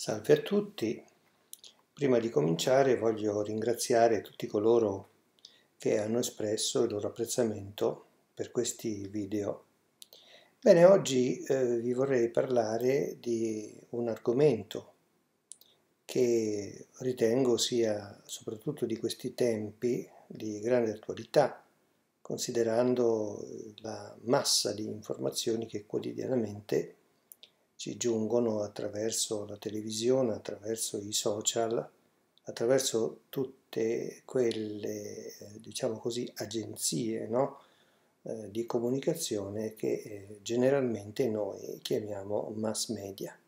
Salve a tutti, prima di cominciare voglio ringraziare tutti coloro che hanno espresso il loro apprezzamento per questi video. Bene, oggi eh, vi vorrei parlare di un argomento che ritengo sia soprattutto di questi tempi di grande attualità, considerando la massa di informazioni che quotidianamente ci giungono attraverso la televisione, attraverso i social, attraverso tutte quelle, eh, diciamo così, agenzie no? eh, di comunicazione che eh, generalmente noi chiamiamo mass media.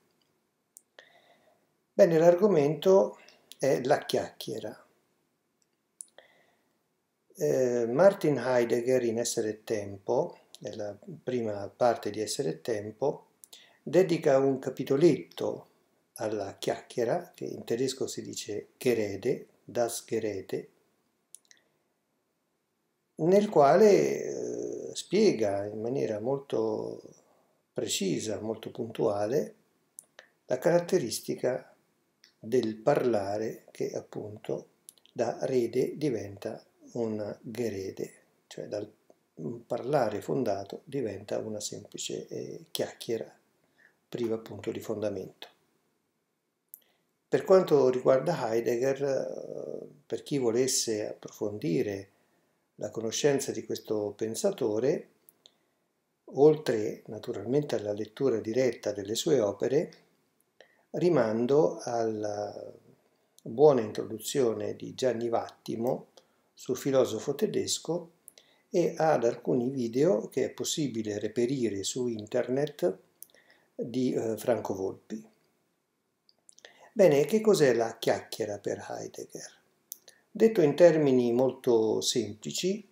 Bene, l'argomento è la chiacchiera. Eh, Martin Heidegger in Essere e Tempo, nella prima parte di Essere e Tempo, dedica un capitoletto alla chiacchiera, che in tedesco si dice Gerede, das Gerede, nel quale eh, spiega in maniera molto precisa, molto puntuale, la caratteristica del parlare che appunto da rede diventa un gerede, cioè dal parlare fondato diventa una semplice eh, chiacchiera priva appunto di fondamento. Per quanto riguarda Heidegger, eh, per chi volesse approfondire la conoscenza di questo pensatore, oltre naturalmente alla lettura diretta delle sue opere, rimando alla buona introduzione di Gianni Vattimo sul filosofo tedesco e ad alcuni video che è possibile reperire su internet di eh, Franco Volpi. Bene, che cos'è la chiacchiera per Heidegger? Detto in termini molto semplici,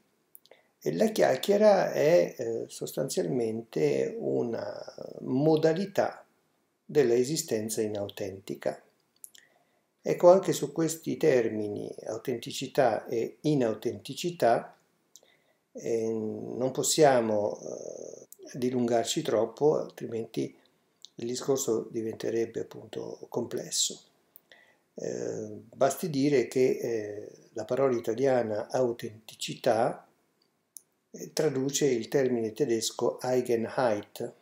eh, la chiacchiera è eh, sostanzialmente una modalità dell'esistenza inautentica. Ecco, anche su questi termini, autenticità e inautenticità, eh, non possiamo eh, dilungarci troppo, altrimenti il discorso diventerebbe appunto complesso. Eh, basti dire che eh, la parola italiana autenticità eh, traduce il termine tedesco Eigenheit.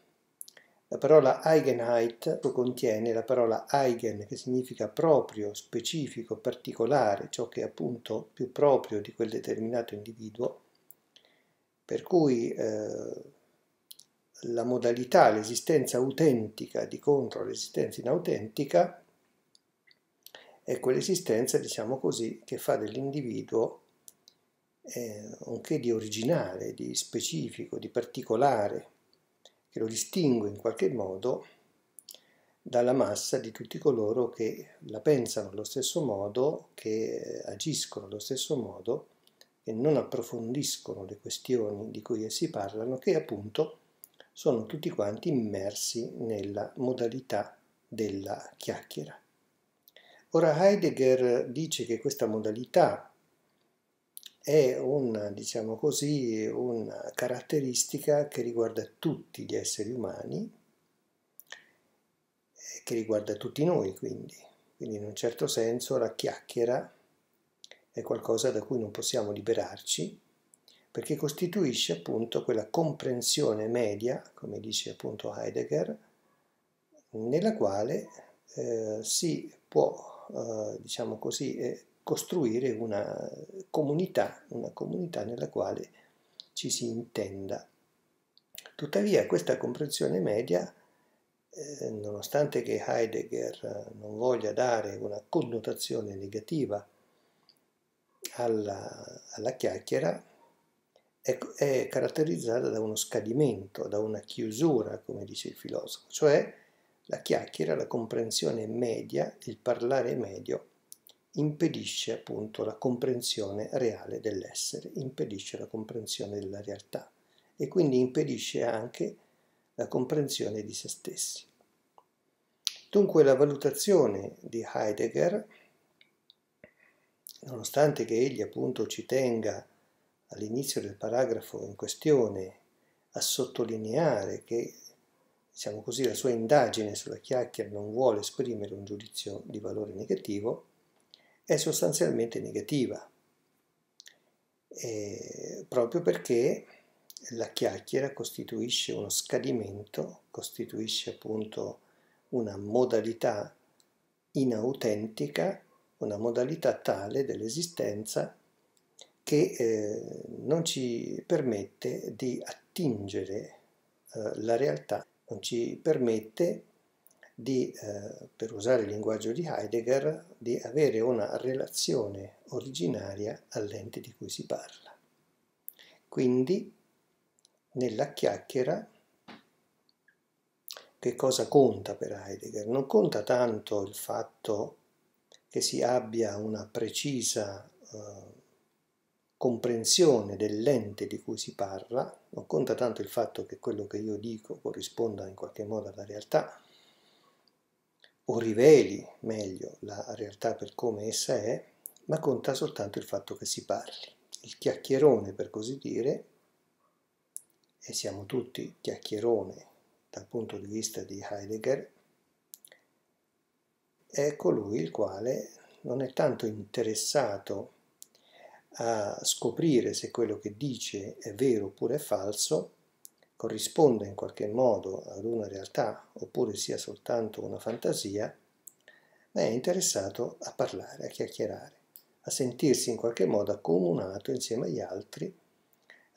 La parola Eigenheit contiene la parola Eigen che significa proprio, specifico, particolare, ciò che è appunto più proprio di quel determinato individuo, per cui eh, la modalità, l'esistenza autentica di contro l'esistenza inautentica è quell'esistenza, diciamo così, che fa dell'individuo eh, che di originale, di specifico, di particolare, che lo distingue in qualche modo dalla massa di tutti coloro che la pensano allo stesso modo, che eh, agiscono allo stesso modo e non approfondiscono le questioni di cui essi parlano, che appunto sono tutti quanti immersi nella modalità della chiacchiera. Ora Heidegger dice che questa modalità è una, diciamo così, una caratteristica che riguarda tutti gli esseri umani, eh, che riguarda tutti noi quindi. Quindi in un certo senso la chiacchiera è qualcosa da cui non possiamo liberarci, perché costituisce appunto quella comprensione media, come dice appunto Heidegger, nella quale eh, si può, eh, diciamo così, eh, costruire una comunità, una comunità nella quale ci si intenda. Tuttavia questa comprensione media, eh, nonostante che Heidegger non voglia dare una connotazione negativa alla, alla chiacchiera, è, è caratterizzata da uno scadimento, da una chiusura, come dice il filosofo, cioè la chiacchiera, la comprensione media, il parlare medio impedisce appunto la comprensione reale dell'essere, impedisce la comprensione della realtà e quindi impedisce anche la comprensione di se stessi. Dunque la valutazione di Heidegger, nonostante che egli appunto ci tenga a all'inizio del paragrafo in questione a sottolineare che diciamo così, la sua indagine sulla chiacchiera non vuole esprimere un giudizio di valore negativo, è sostanzialmente negativa, eh, proprio perché la chiacchiera costituisce uno scadimento, costituisce appunto una modalità inautentica, una modalità tale dell'esistenza che eh, non ci permette di attingere eh, la realtà, non ci permette di, eh, per usare il linguaggio di Heidegger, di avere una relazione originaria all'ente di cui si parla. Quindi, nella chiacchiera, che cosa conta per Heidegger? Non conta tanto il fatto che si abbia una precisa eh, comprensione dell'ente di cui si parla, non conta tanto il fatto che quello che io dico corrisponda in qualche modo alla realtà, o riveli meglio la realtà per come essa è, ma conta soltanto il fatto che si parli. Il chiacchierone, per così dire, e siamo tutti chiacchierone dal punto di vista di Heidegger, è colui il quale non è tanto interessato a a scoprire se quello che dice è vero oppure è falso, corrisponde in qualche modo ad una realtà oppure sia soltanto una fantasia, ma è interessato a parlare, a chiacchierare, a sentirsi in qualche modo accomunato insieme agli altri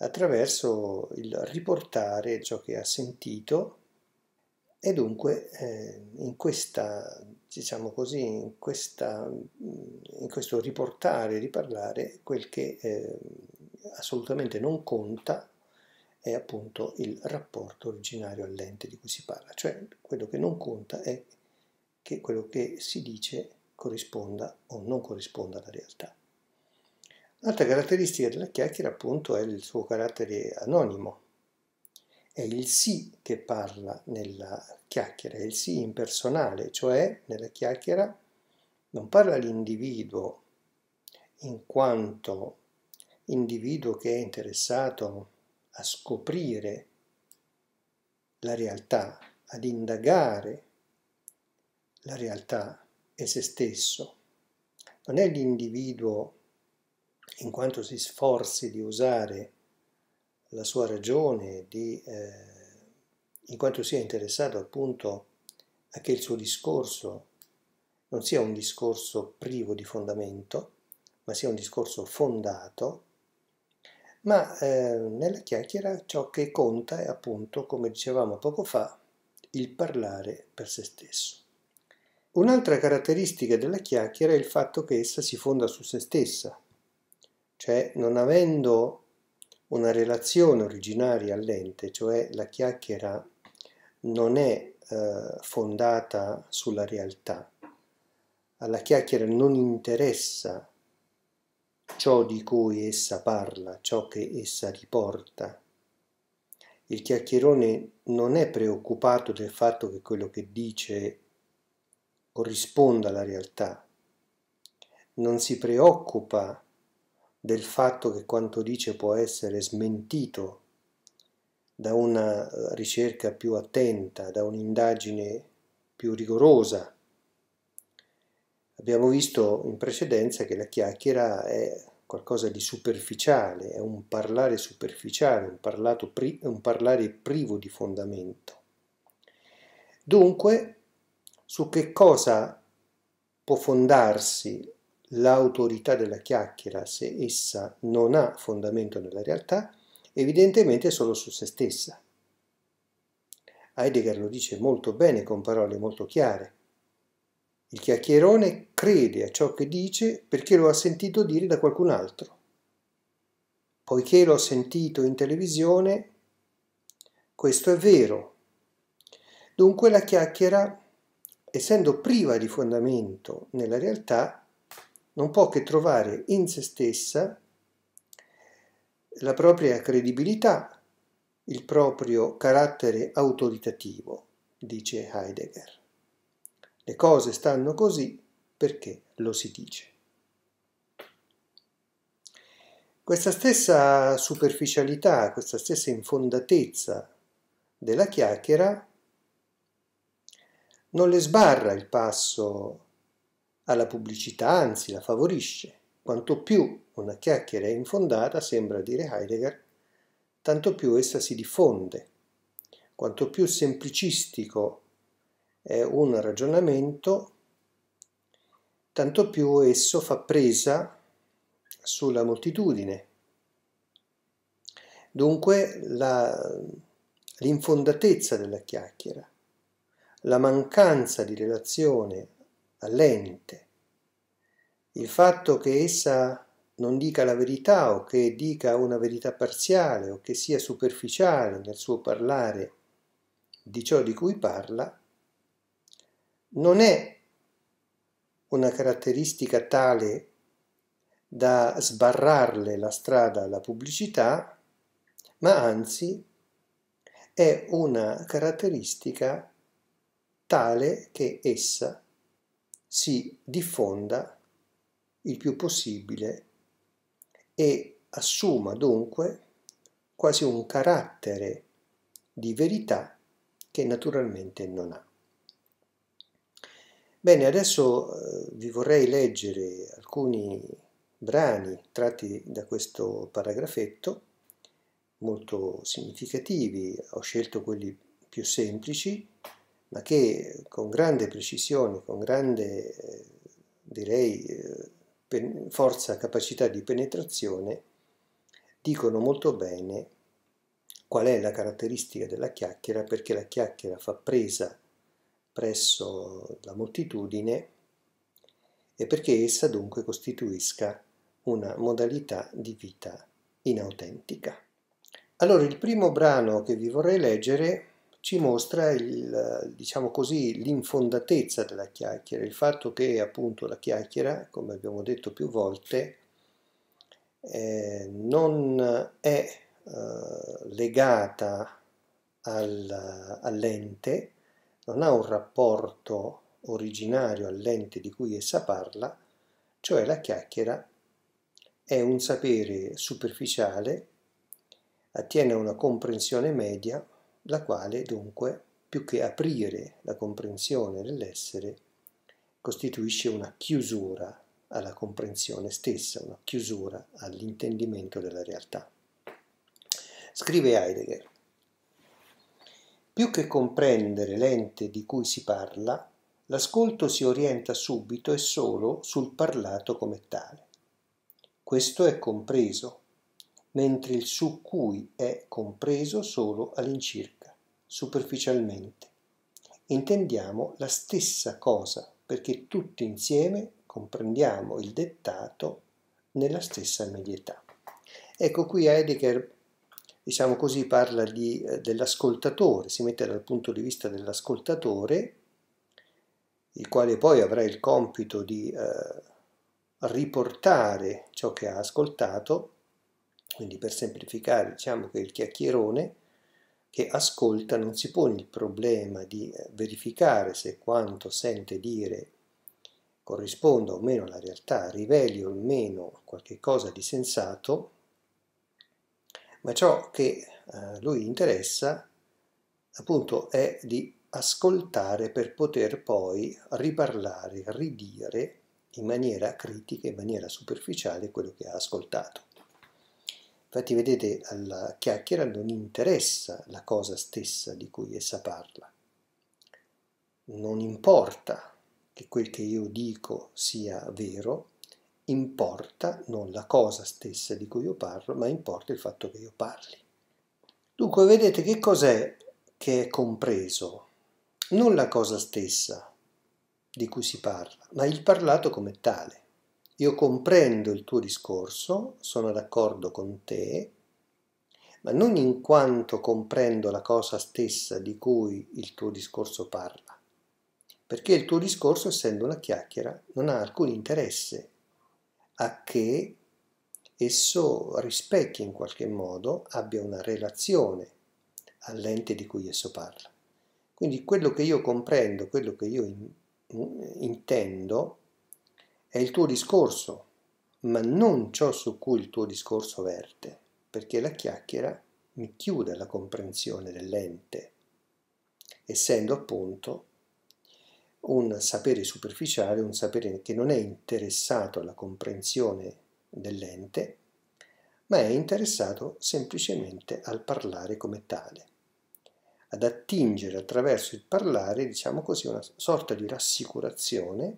attraverso il riportare ciò che ha sentito e dunque eh, in, questa, diciamo così, in, questa, mm, in questo riportare, riparlare, quel che eh, assolutamente non conta è appunto il rapporto originario all'ente di cui si parla, cioè quello che non conta è che quello che si dice corrisponda o non corrisponda alla realtà. Un'altra caratteristica della chiacchiera appunto è il suo carattere anonimo, è il sì che parla nella chiacchiera, è il sì impersonale, cioè nella chiacchiera non parla l'individuo in quanto individuo che è interessato a scoprire la realtà, ad indagare la realtà e se stesso. Non è l'individuo in quanto si sforzi di usare la sua ragione, di, eh, in quanto sia interessato appunto a che il suo discorso non sia un discorso privo di fondamento, ma sia un discorso fondato, ma eh, nella chiacchiera ciò che conta è appunto, come dicevamo poco fa, il parlare per se stesso. Un'altra caratteristica della chiacchiera è il fatto che essa si fonda su se stessa, cioè non avendo una relazione originaria all'ente, cioè la chiacchiera non è eh, fondata sulla realtà, alla chiacchiera non interessa ciò di cui essa parla, ciò che essa riporta. Il chiacchierone non è preoccupato del fatto che quello che dice corrisponda alla realtà, non si preoccupa del fatto che quanto dice può essere smentito da una eh, ricerca più attenta, da un'indagine più rigorosa. Abbiamo visto in precedenza che la chiacchiera è qualcosa di superficiale, è un parlare superficiale, un, pri un parlare privo di fondamento. Dunque, su che cosa può fondarsi l'autorità della chiacchiera, se essa non ha fondamento nella realtà, evidentemente è solo su se stessa. Heidegger lo dice molto bene con parole molto chiare. Il chiacchierone crede a ciò che dice perché lo ha sentito dire da qualcun altro. Poiché l'ho sentito in televisione, questo è vero. Dunque la chiacchiera, essendo priva di fondamento nella realtà, non può che trovare in se stessa la propria credibilità, il proprio carattere autoritativo, dice Heidegger. Le cose stanno così perché lo si dice. Questa stessa superficialità, questa stessa infondatezza della chiacchiera non le sbarra il passo alla pubblicità, anzi la favorisce. Quanto più una chiacchiera è infondata, sembra dire Heidegger, tanto più essa si diffonde. Quanto più semplicistico è un ragionamento, tanto più esso fa presa sulla moltitudine. Dunque l'infondatezza della chiacchiera, la mancanza di relazione all'ente. Il fatto che essa non dica la verità o che dica una verità parziale o che sia superficiale nel suo parlare di ciò di cui parla, non è una caratteristica tale da sbarrarle la strada alla pubblicità, ma anzi è una caratteristica tale che essa si diffonda il più possibile e assuma dunque quasi un carattere di verità che naturalmente non ha. Bene, adesso eh, vi vorrei leggere alcuni brani tratti da questo paragrafetto, molto significativi, ho scelto quelli più semplici ma che con grande precisione, con grande eh, direi, eh, forza, capacità di penetrazione, dicono molto bene qual è la caratteristica della chiacchiera, perché la chiacchiera fa presa presso la moltitudine e perché essa dunque costituisca una modalità di vita inautentica. Allora il primo brano che vi vorrei leggere ci mostra il, diciamo così, l'infondatezza della chiacchiera, il fatto che appunto la chiacchiera, come abbiamo detto più volte, eh, non è eh, legata al, all'ente, non ha un rapporto originario all'ente di cui essa parla, cioè la chiacchiera è un sapere superficiale, attiene a una comprensione media, la quale dunque, più che aprire la comprensione dell'essere, costituisce una chiusura alla comprensione stessa, una chiusura all'intendimento della realtà. Scrive Heidegger, più che comprendere l'ente di cui si parla, l'ascolto si orienta subito e solo sul parlato come tale. Questo è compreso, mentre il su cui è compreso solo all'incirca superficialmente. Intendiamo la stessa cosa perché tutti insieme comprendiamo il dettato nella stessa medietà. Ecco qui Heidegger, diciamo così, parla di, eh, dell'ascoltatore, si mette dal punto di vista dell'ascoltatore, il quale poi avrà il compito di eh, riportare ciò che ha ascoltato, quindi per semplificare diciamo che il chiacchierone che ascolta non si pone il problema di eh, verificare se quanto sente dire corrisponda o meno alla realtà, riveli o meno qualche cosa di sensato, ma ciò che eh, lui interessa appunto è di ascoltare per poter poi riparlare, ridire in maniera critica, in maniera superficiale quello che ha ascoltato. Infatti vedete alla chiacchiera non interessa la cosa stessa di cui essa parla. Non importa che quel che io dico sia vero, importa non la cosa stessa di cui io parlo, ma importa il fatto che io parli. Dunque vedete che cos'è che è compreso? Non la cosa stessa di cui si parla, ma il parlato come tale io comprendo il tuo discorso, sono d'accordo con te, ma non in quanto comprendo la cosa stessa di cui il tuo discorso parla, perché il tuo discorso, essendo una chiacchiera, non ha alcun interesse a che esso rispecchi in qualche modo, abbia una relazione all'ente di cui esso parla. Quindi quello che io comprendo, quello che io in, in, intendo, è il tuo discorso, ma non ciò su cui il tuo discorso verte, perché la chiacchiera mi chiude la comprensione dell'ente, essendo appunto un sapere superficiale, un sapere che non è interessato alla comprensione dell'ente, ma è interessato semplicemente al parlare come tale, ad attingere attraverso il parlare, diciamo così, una sorta di rassicurazione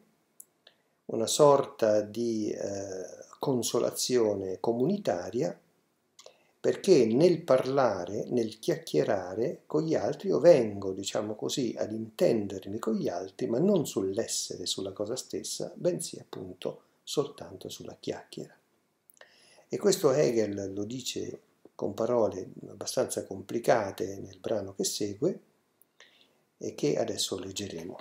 una sorta di eh, consolazione comunitaria perché nel parlare, nel chiacchierare con gli altri, io vengo, diciamo così, ad intendermi con gli altri, ma non sull'essere, sulla cosa stessa, bensì appunto soltanto sulla chiacchiera. E questo Hegel lo dice con parole abbastanza complicate nel brano che segue e che adesso leggeremo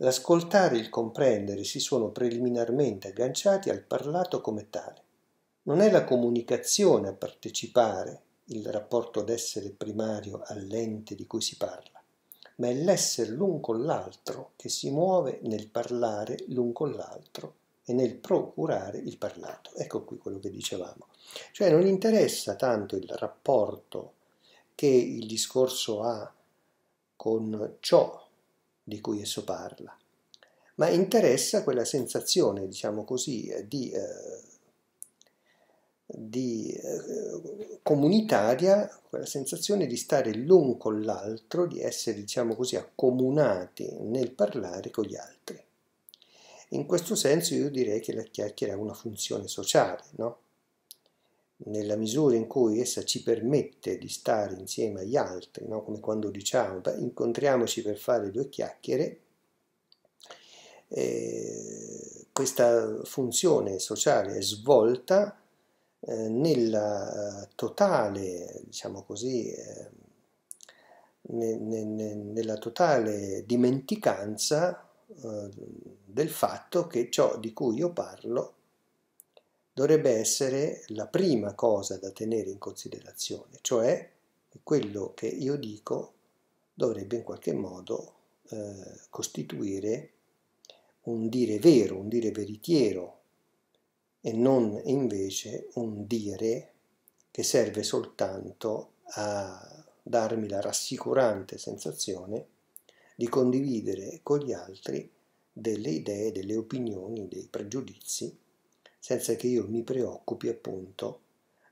l'ascoltare e il comprendere si sono preliminarmente agganciati al parlato come tale. Non è la comunicazione a partecipare, il rapporto d'essere primario all'ente di cui si parla, ma è l'essere l'un con l'altro che si muove nel parlare l'un con l'altro e nel procurare il parlato. Ecco qui quello che dicevamo. Cioè non interessa tanto il rapporto che il discorso ha con ciò di cui esso parla, ma interessa quella sensazione, diciamo così, eh, di, eh, di eh, comunitaria, quella sensazione di stare l'un con l'altro, di essere, diciamo così, accomunati nel parlare con gli altri. In questo senso io direi che la chiacchiera ha una funzione sociale, no? nella misura in cui essa ci permette di stare insieme agli altri, no? come quando diciamo incontriamoci per fare due chiacchiere, eh, questa funzione sociale è svolta eh, nella eh, totale, diciamo così, eh, ne, ne, nella totale dimenticanza eh, del fatto che ciò di cui io parlo dovrebbe essere la prima cosa da tenere in considerazione, cioè quello che io dico dovrebbe in qualche modo eh, costituire un dire vero, un dire veritiero e non invece un dire che serve soltanto a darmi la rassicurante sensazione di condividere con gli altri delle idee, delle opinioni, dei pregiudizi senza che io mi preoccupi appunto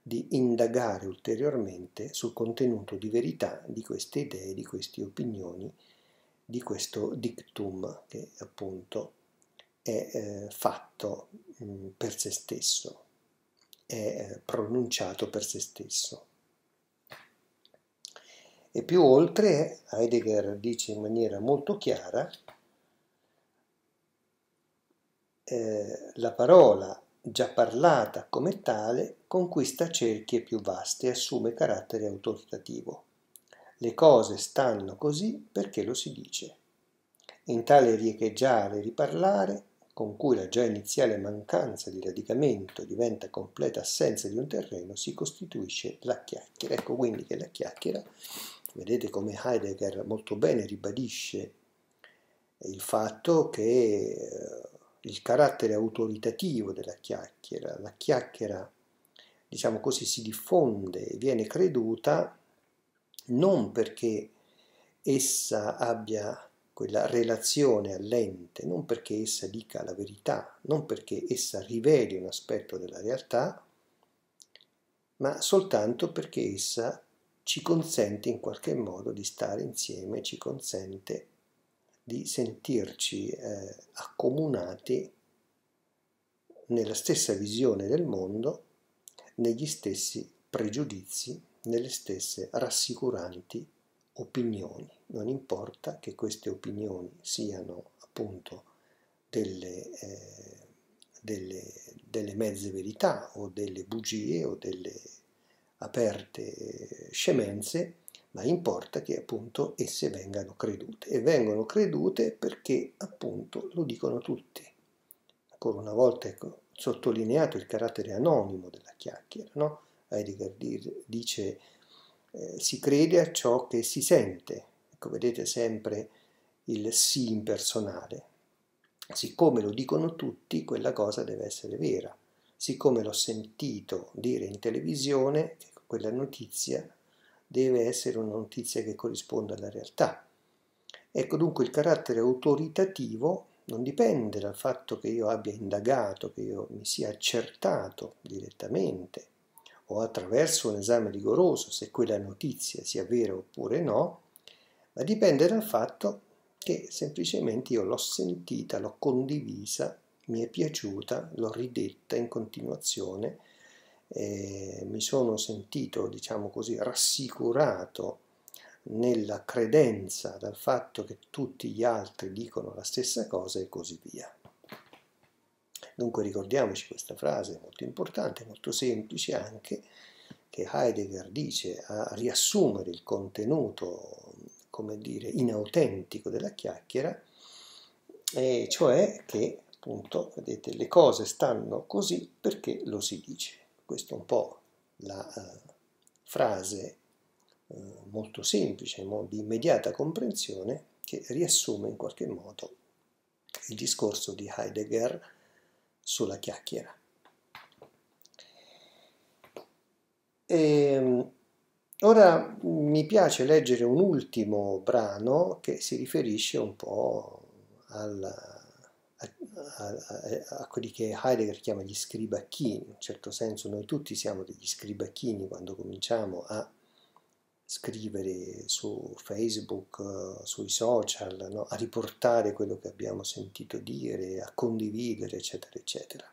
di indagare ulteriormente sul contenuto di verità di queste idee, di queste opinioni, di questo dictum che appunto è eh, fatto mh, mm, per se stesso, è eh, pronunciato per se stesso. E più oltre, Heidegger dice in maniera molto chiara, eh, la parola già parlata come tale, conquista cerchie più vaste e assume carattere autoritativo. Le cose stanno così perché lo si dice. In tale riecheggiare e riparlare, con cui la già iniziale mancanza di radicamento diventa completa assenza di un terreno, si costituisce la chiacchiera. Ecco quindi che la chiacchiera, vedete come Heidegger molto bene ribadisce il fatto che eh, il carattere autoritativo della chiacchiera, la chiacchiera, diciamo così, si diffonde e viene creduta non perché essa abbia quella relazione all'ente, non perché essa dica la verità, non perché essa riveli un aspetto della realtà, ma soltanto perché essa ci consente in qualche modo di stare insieme, ci consente di sentirci eh, accomunati nella stessa visione del mondo, negli stessi pregiudizi, nelle stesse rassicuranti opinioni. Non importa che queste opinioni siano appunto delle, eh, delle, delle mezze verità o delle bugie o delle aperte eh, scemenze, ma importa che appunto esse vengano credute e vengono credute perché appunto lo dicono tutti. Ancora una volta ecco, sottolineato il carattere anonimo della chiacchiera, no? Heidegger dice eh, si crede a ciò che si sente, ecco vedete sempre il sì impersonale. Siccome lo dicono tutti, quella cosa deve essere vera. Siccome l'ho sentito dire in televisione, ecco, quella notizia deve essere una notizia che corrisponda alla realtà. Ecco dunque il carattere autoritativo non dipende dal fatto che io abbia indagato, che io mi sia accertato direttamente o attraverso un esame rigoroso se quella notizia sia vera oppure no, ma dipende dal fatto che semplicemente io l'ho sentita, l'ho condivisa, mi è piaciuta, l'ho ridetta in continuazione eh, mi sono sentito, diciamo così, rassicurato nella credenza dal fatto che tutti gli altri dicono la stessa cosa e così via. Dunque ricordiamoci questa frase molto importante, molto semplice anche, che Heidegger dice a riassumere il contenuto, come dire, inautentico della chiacchiera, e cioè che, appunto, vedete, le cose stanno così perché lo si dice. Questa è un po' la eh, frase eh, molto semplice, di immediata comprensione, che riassume in qualche modo il discorso di Heidegger sulla chiacchiera. E, ehm, ora mi piace leggere un ultimo brano che si riferisce un po' alla a, a, quelli che Heidegger chiama gli scribacchini. In un certo senso noi tutti siamo degli scribacchini quando cominciamo a scrivere su Facebook, sui social, no? a riportare quello che abbiamo sentito dire, a condividere, eccetera, eccetera.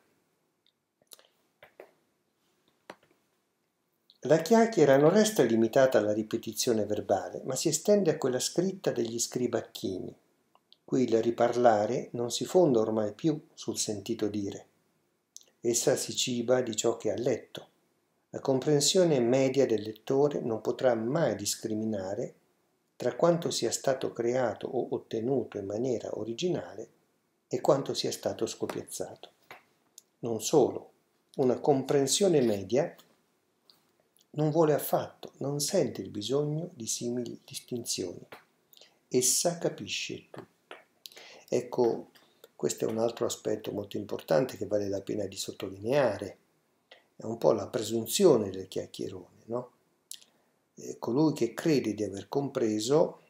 La chiacchiera non resta limitata alla ripetizione verbale, ma si estende a quella scritta degli scribacchini. Qui il riparlare non si fonda ormai più sul sentito dire. Essa si ciba di ciò che ha letto. La comprensione media del lettore non potrà mai discriminare tra quanto sia stato creato o ottenuto in maniera originale e quanto sia stato scopiazzato. Non solo, una comprensione media non vuole affatto, non sente il bisogno di simili distinzioni. Essa capisce tutto. Ecco, questo è un altro aspetto molto importante che vale la pena di sottolineare. È un po' la presunzione del chiacchierone, no? E eh, colui che crede di aver compreso,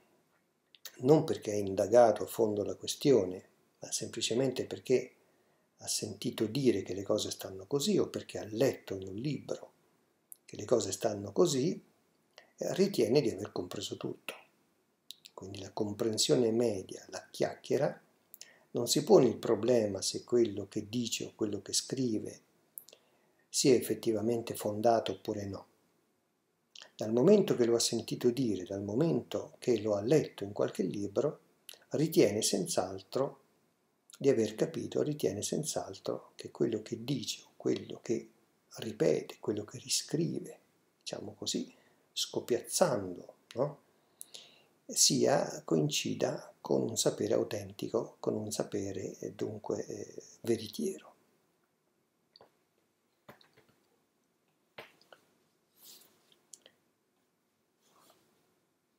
non perché ha indagato a fondo la questione, ma semplicemente perché ha sentito dire che le cose stanno così o perché ha letto in un libro che le cose stanno così, eh, ritiene di aver compreso tutto. Quindi la comprensione media, la chiacchiera, non si pone il problema se quello che dice o quello che scrive sia effettivamente fondato oppure no. Dal momento che lo ha sentito dire, dal momento che lo ha letto in qualche libro, ritiene senz'altro di aver capito, ritiene senz'altro che quello che dice o quello che ripete, quello che riscrive, diciamo così, scopiazzando, no? sia coincida con un sapere autentico, con un sapere eh, dunque eh, veritiero.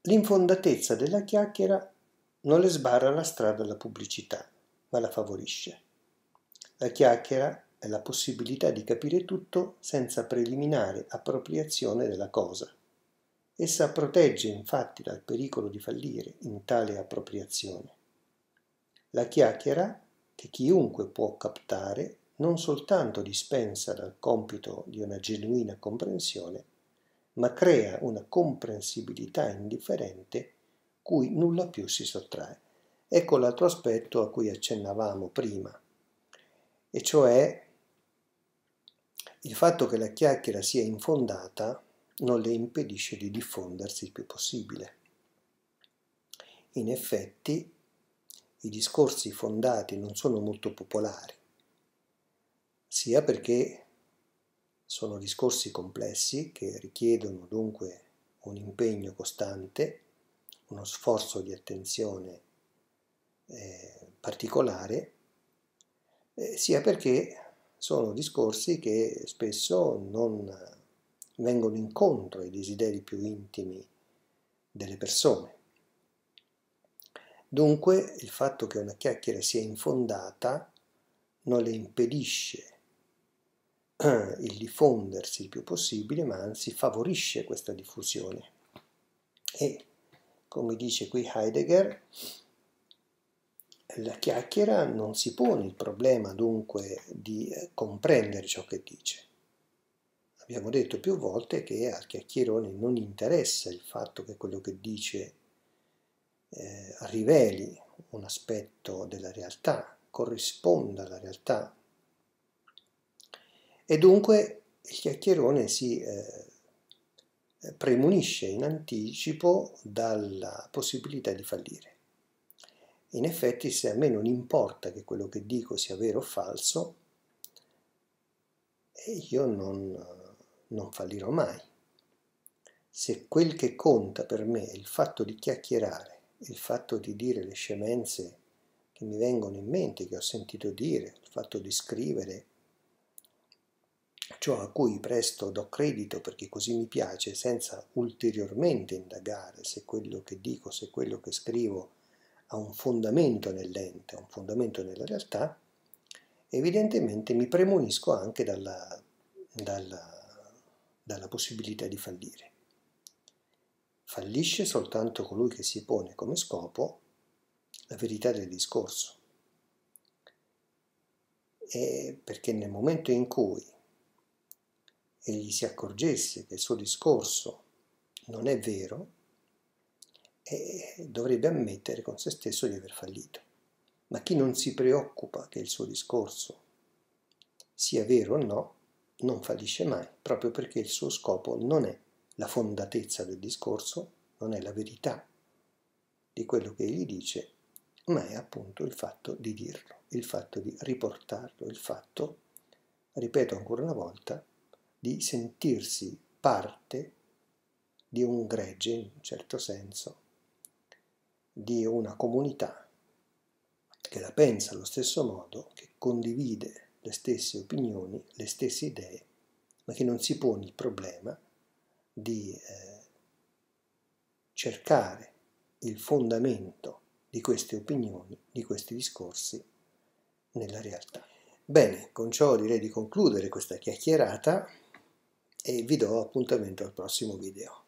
L'infondatezza della chiacchiera non le sbarra la strada alla pubblicità, ma la favorisce. La chiacchiera è la possibilità di capire tutto senza preliminare appropriazione della cosa Essa protegge infatti dal pericolo di fallire in tale appropriazione. La chiacchiera, che chiunque può captare, non soltanto dispensa dal compito di una genuina comprensione, ma crea una comprensibilità indifferente cui nulla più si sottrae. Ecco l'altro aspetto a cui accennavamo prima, e cioè il fatto che la chiacchiera sia infondata non le impedisce di diffondersi il più possibile. In effetti, i discorsi fondati non sono molto popolari, sia perché sono discorsi complessi che richiedono dunque un impegno costante, uno sforzo di attenzione eh, particolare, eh, sia perché sono discorsi che spesso non vengono incontro ai desideri più intimi delle persone. Dunque il fatto che una chiacchiera sia infondata non le impedisce eh, il diffondersi il più possibile, ma anzi favorisce questa diffusione. E come dice qui Heidegger, la chiacchiera non si pone il problema dunque di comprendere ciò che dice, Abbiamo detto più volte che al chiacchierone non interessa il fatto che quello che dice eh, riveli un aspetto della realtà, corrisponda alla realtà. E dunque il chiacchierone si eh, premunisce in anticipo dalla possibilità di fallire. In effetti, se a me non importa che quello che dico sia vero o falso, io non, non fallirò mai. Se quel che conta per me è il fatto di chiacchierare, il fatto di dire le scemenze che mi vengono in mente, che ho sentito dire, il fatto di scrivere, ciò a cui presto do credito perché così mi piace, senza ulteriormente indagare se quello che dico, se quello che scrivo ha un fondamento nell'ente, un fondamento nella realtà, evidentemente mi premonisco anche dalla, dalla dalla possibilità di fallire. Fallisce soltanto colui che si pone come scopo la verità del discorso. E perché nel momento in cui egli si accorgesse che il suo discorso non è vero, eh, dovrebbe ammettere con se stesso di aver fallito. Ma chi non si preoccupa che il suo discorso sia vero o no, non fallisce mai, proprio perché il suo scopo non è la fondatezza del discorso, non è la verità di quello che egli dice, ma è appunto il fatto di dirlo, il fatto di riportarlo, il fatto, ripeto ancora una volta, di sentirsi parte di un gregge, in un certo senso, di una comunità che la pensa allo stesso modo, che condivide le stesse opinioni, le stesse idee, ma che non si pone il problema di eh, cercare il fondamento di queste opinioni, di questi discorsi nella realtà. Bene, con ciò direi di concludere questa chiacchierata e vi do appuntamento al prossimo video.